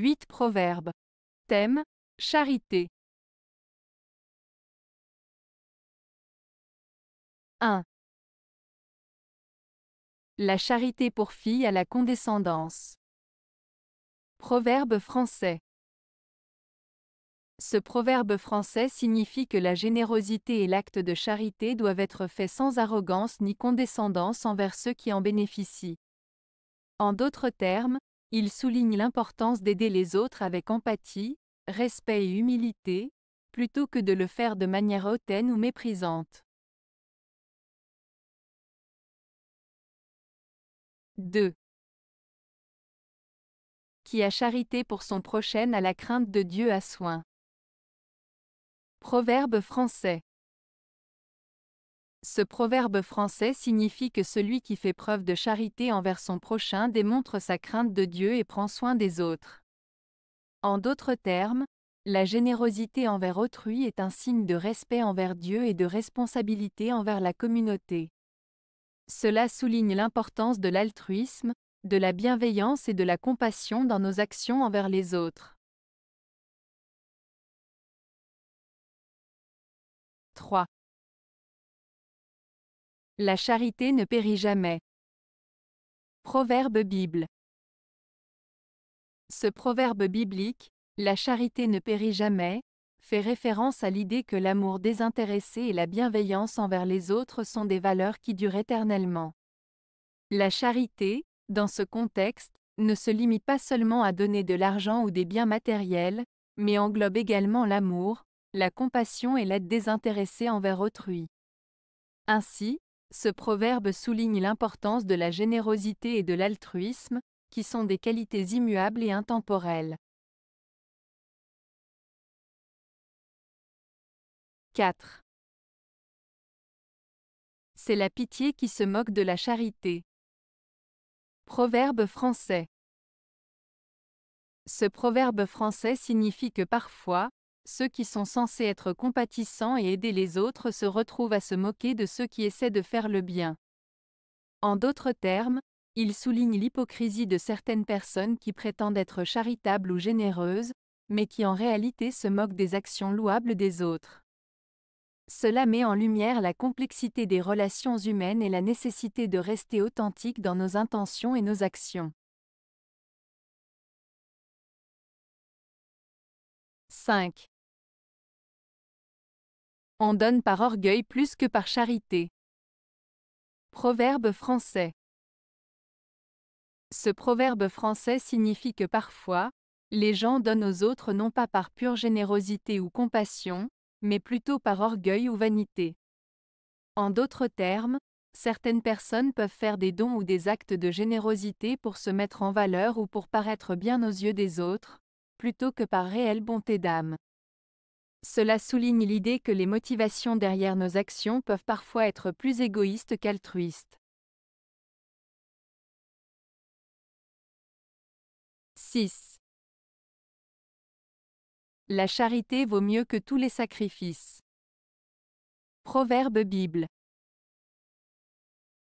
8 Proverbes. Thème Charité. 1. La charité pour fille à la condescendance. Proverbe français. Ce proverbe français signifie que la générosité et l'acte de charité doivent être faits sans arrogance ni condescendance envers ceux qui en bénéficient. En d'autres termes, il souligne l'importance d'aider les autres avec empathie, respect et humilité, plutôt que de le faire de manière hautaine ou méprisante. 2. Qui a charité pour son prochain à la crainte de Dieu a soin. Proverbe français. Ce proverbe français signifie que celui qui fait preuve de charité envers son prochain démontre sa crainte de Dieu et prend soin des autres. En d'autres termes, la générosité envers autrui est un signe de respect envers Dieu et de responsabilité envers la communauté. Cela souligne l'importance de l'altruisme, de la bienveillance et de la compassion dans nos actions envers les autres. 3. La charité ne périt jamais. Proverbe Bible. Ce proverbe biblique, La charité ne périt jamais, fait référence à l'idée que l'amour désintéressé et la bienveillance envers les autres sont des valeurs qui durent éternellement. La charité, dans ce contexte, ne se limite pas seulement à donner de l'argent ou des biens matériels, mais englobe également l'amour, la compassion et l'aide désintéressée envers autrui. Ainsi, ce proverbe souligne l'importance de la générosité et de l'altruisme, qui sont des qualités immuables et intemporelles. 4. C'est la pitié qui se moque de la charité. Proverbe français. Ce proverbe français signifie que parfois, ceux qui sont censés être compatissants et aider les autres se retrouvent à se moquer de ceux qui essaient de faire le bien. En d'autres termes, il souligne l'hypocrisie de certaines personnes qui prétendent être charitables ou généreuses, mais qui en réalité se moquent des actions louables des autres. Cela met en lumière la complexité des relations humaines et la nécessité de rester authentique dans nos intentions et nos actions. 5. On donne par orgueil plus que par charité. Proverbe français. Ce proverbe français signifie que parfois, les gens donnent aux autres non pas par pure générosité ou compassion, mais plutôt par orgueil ou vanité. En d'autres termes, certaines personnes peuvent faire des dons ou des actes de générosité pour se mettre en valeur ou pour paraître bien aux yeux des autres, plutôt que par réelle bonté d'âme. Cela souligne l'idée que les motivations derrière nos actions peuvent parfois être plus égoïstes qu'altruistes. 6. La charité vaut mieux que tous les sacrifices. Proverbe Bible.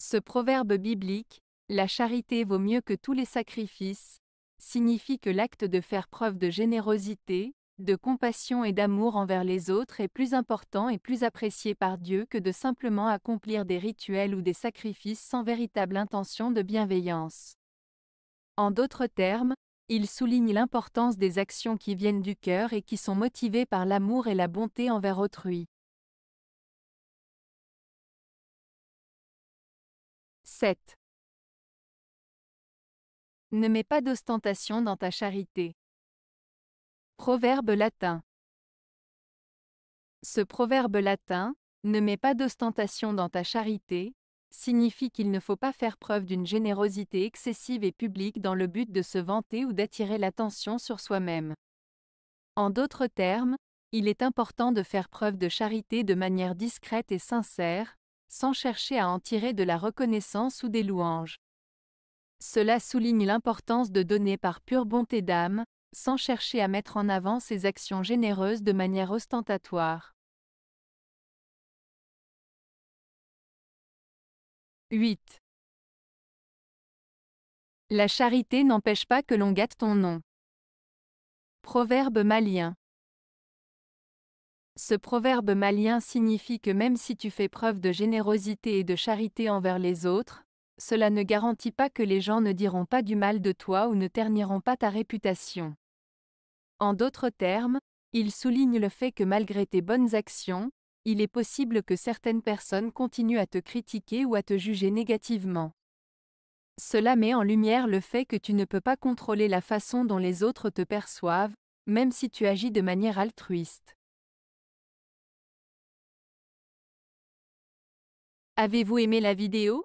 Ce proverbe biblique, La charité vaut mieux que tous les sacrifices, signifie que l'acte de faire preuve de générosité, de compassion et d'amour envers les autres est plus important et plus apprécié par Dieu que de simplement accomplir des rituels ou des sacrifices sans véritable intention de bienveillance. En d'autres termes, il souligne l'importance des actions qui viennent du cœur et qui sont motivées par l'amour et la bonté envers autrui. 7. Ne mets pas d'ostentation dans ta charité. Proverbe latin. Ce proverbe latin, ne mets pas d'ostentation dans ta charité, signifie qu'il ne faut pas faire preuve d'une générosité excessive et publique dans le but de se vanter ou d'attirer l'attention sur soi-même. En d'autres termes, il est important de faire preuve de charité de manière discrète et sincère, sans chercher à en tirer de la reconnaissance ou des louanges. Cela souligne l'importance de donner par pure bonté d'âme, sans chercher à mettre en avant ses actions généreuses de manière ostentatoire. 8. La charité n'empêche pas que l'on gâte ton nom. Proverbe malien. Ce proverbe malien signifie que même si tu fais preuve de générosité et de charité envers les autres, cela ne garantit pas que les gens ne diront pas du mal de toi ou ne terniront pas ta réputation. En d'autres termes, il souligne le fait que malgré tes bonnes actions, il est possible que certaines personnes continuent à te critiquer ou à te juger négativement. Cela met en lumière le fait que tu ne peux pas contrôler la façon dont les autres te perçoivent, même si tu agis de manière altruiste. Avez-vous aimé la vidéo